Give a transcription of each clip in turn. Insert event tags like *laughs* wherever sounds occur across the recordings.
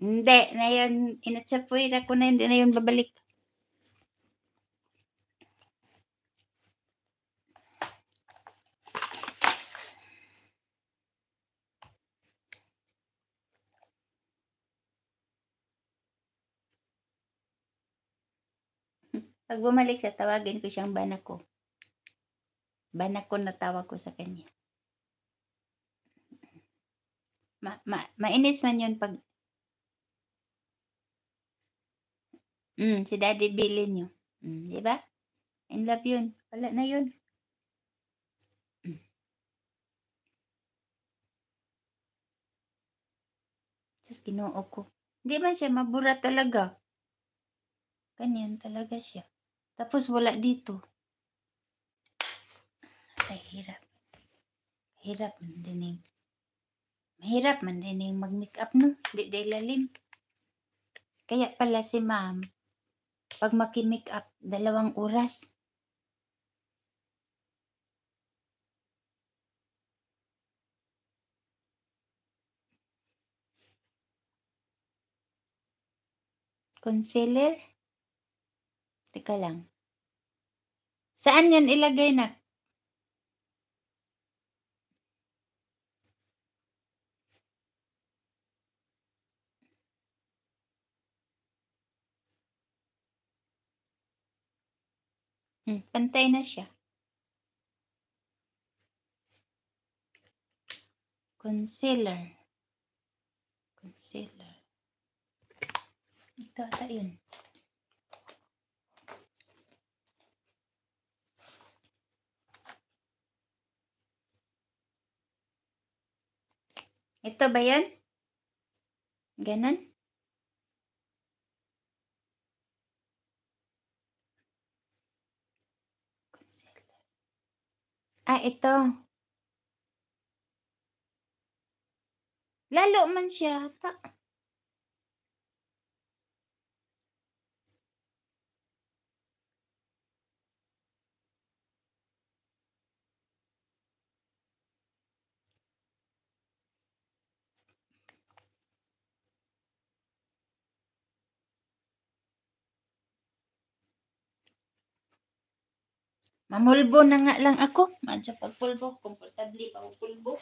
Hindi, na yun, inatsapoy na ko na yun, na yun babalik. Pag bumalik sa tawagin ko siyang banak ko. Banak ko na tawag ko sa kanya. Ma, ma, mainis man yun pag Mm, si Daddy Billy nyo. Mm, di ba? In love yun. Wala na yun. Mm. Diyos, ginoo ko. Hindi man siya mabura talaga. Ganyan talaga siya. Tapos wala dito. Ay, hirap. Hirap man din yung... Eh. Mahirap man din yung eh mag makeup no? Di, di lalim. Kaya pala si ma'am, pag maki-make up, dalawang oras. Concealer? Teka lang. Saan yan ilagay na? Hmm, pantay na siya. Concealer. Concealer. Ito ata yun. Ito ba yan? Ganon? Ah, ito. Lalo man siya. Ta- Mamulbo na nga lang ako. Madya pagpulbo. Komportable pa pulbo.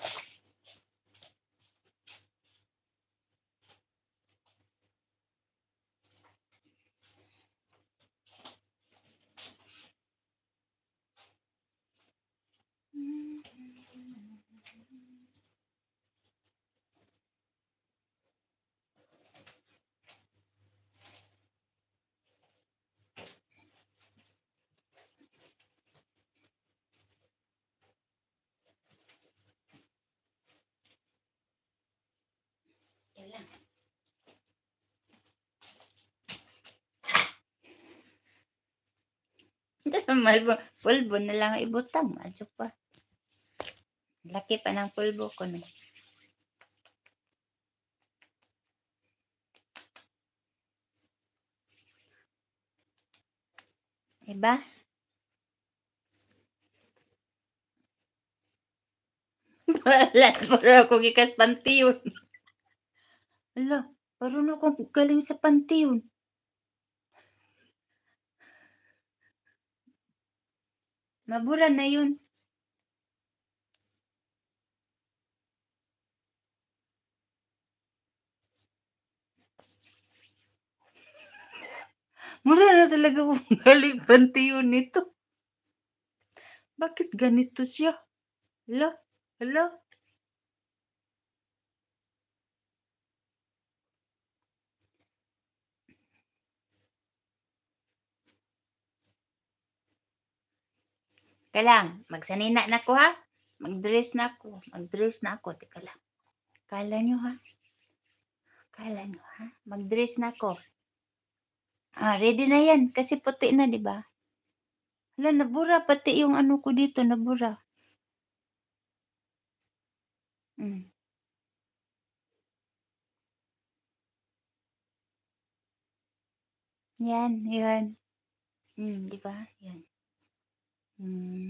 Malbo, pulbo na lang ibutang. Adyo pa. Laki pa ng pulbo ko na. Diba? *laughs* Wala, parang akong ikas pantiyon. Wala, parang akong galing sa pantiyon. Mabura na yun. Mura na talaga kung *laughs* galing pantiyon nito. Bakit ganito siya? Hello? Hello? Teka lang, magsanina na ko ha. Mag-dress na ako. Mag-dress na ako. Teka lang. Kala nyo ha? Kala nyo ha? Mag-dress na ako. Ah, ready na yan. Kasi puti na, di ba? Hala, nabura. Pati yung ano ko dito, nabura. Mm. Yan, yan. Mm, di ba? Yan. Mm.